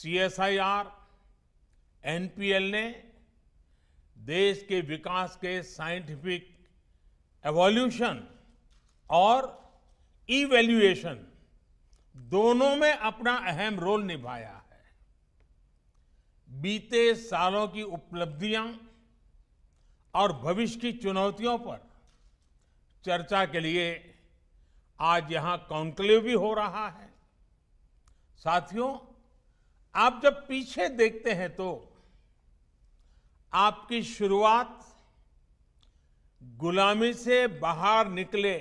CSIR NPL ने देश के विकास के साइंटिफिक एवोल्यूशन और इवेल्युएशन दोनों में अपना अहम रोल निभाया है बीते सालों की उपलब्धियां और भविष्य की चुनौतियों पर चर्चा के लिए आज यहां कॉन्क्लेव भी हो रहा है साथियों आप जब पीछे देखते हैं तो आपकी शुरुआत गुलामी से बाहर निकले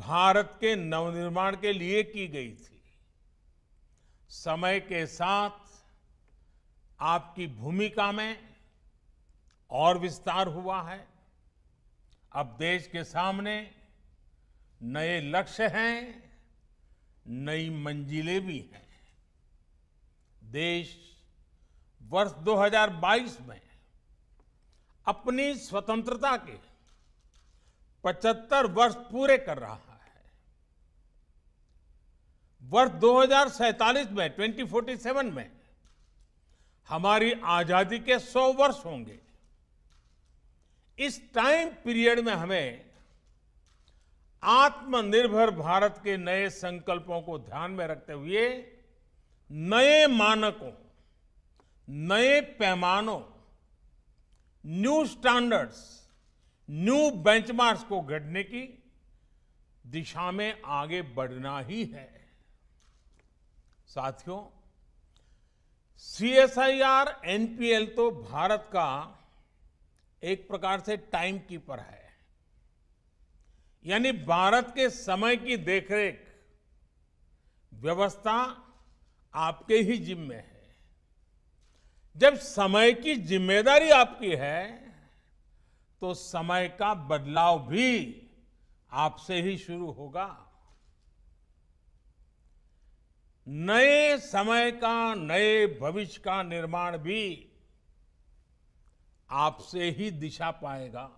भारत के नवनिर्माण के लिए की गई थी समय के साथ आपकी भूमिका में और विस्तार हुआ है अब देश के सामने नए लक्ष्य हैं नई मंजिलें भी हैं देश वर्ष 2022 में अपनी स्वतंत्रता के 75 वर्ष पूरे कर रहा है वर्ष 2047 में 2047 में हमारी आजादी के 100 वर्ष होंगे इस टाइम पीरियड में हमें आत्मनिर्भर भारत के नए संकल्पों को ध्यान में रखते हुए नए मानकों नए पैमानों न्यू स्टैंडर्ड्स न्यू बेंचमार्क्स को घटने की दिशा में आगे बढ़ना ही है साथियों सीएसआईआर एनपीएल तो भारत का एक प्रकार से टाइम कीपर है यानी भारत के समय की देखरेख व्यवस्था आपके ही जिम्मे है जब समय की जिम्मेदारी आपकी है तो समय का बदलाव भी आपसे ही शुरू होगा नए समय का नए भविष्य का निर्माण भी आपसे ही दिशा पाएगा